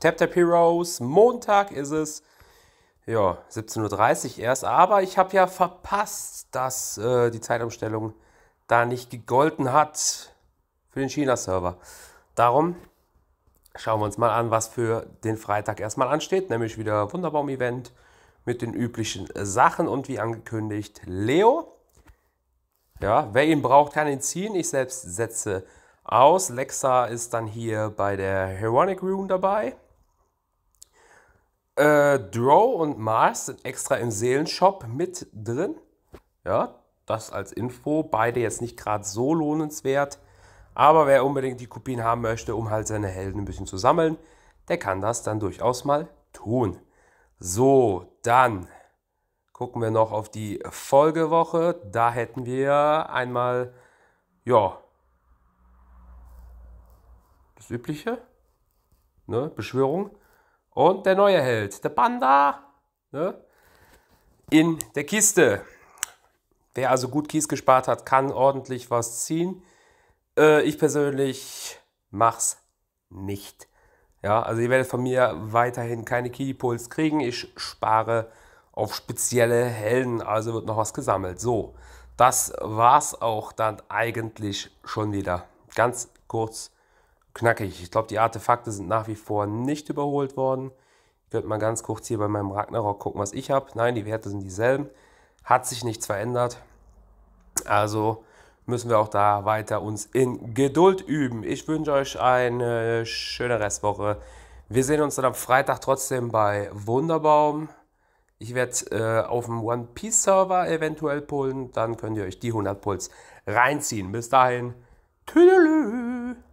Tap Tap Heroes. Montag ist es. Ja, 17.30 Uhr erst. Aber ich habe ja verpasst, dass äh, die Zeitumstellung da nicht gegolten hat für den China-Server. Darum schauen wir uns mal an, was für den Freitag erstmal ansteht. Nämlich wieder Wunderbaum-Event mit den üblichen Sachen und wie angekündigt Leo. Ja, wer ihn braucht, kann ihn ziehen. Ich selbst setze aus. Lexa ist dann hier bei der Heronic Rune dabei. Äh, Drow und Mars sind extra im Seelenshop mit drin. Ja, das als Info. Beide jetzt nicht gerade so lohnenswert. Aber wer unbedingt die Kopien haben möchte, um halt seine Helden ein bisschen zu sammeln, der kann das dann durchaus mal tun. So, dann gucken wir noch auf die Folgewoche. Da hätten wir einmal, ja, das Übliche, ne? Beschwörung. Und der neue Held, der Panda, ne? in der Kiste. Wer also gut Kies gespart hat, kann ordentlich was ziehen. Äh, ich persönlich mach's nicht. Ja, also ihr werdet von mir weiterhin keine Kiddy-Puls kriegen. Ich spare auf spezielle Helden, also wird noch was gesammelt. So, das war's auch dann eigentlich schon wieder. Ganz kurz knackig. Ich glaube, die Artefakte sind nach wie vor nicht überholt worden. Ich könnte mal ganz kurz hier bei meinem Ragnarok gucken, was ich habe. Nein, die Werte sind dieselben. Hat sich nichts verändert. Also müssen wir auch da weiter uns in Geduld üben. Ich wünsche euch eine schöne Restwoche. Wir sehen uns dann am Freitag trotzdem bei Wunderbaum. Ich werde äh, auf dem One Piece Server eventuell pullen. Dann könnt ihr euch die 100 Puls reinziehen. Bis dahin. Tüdelü.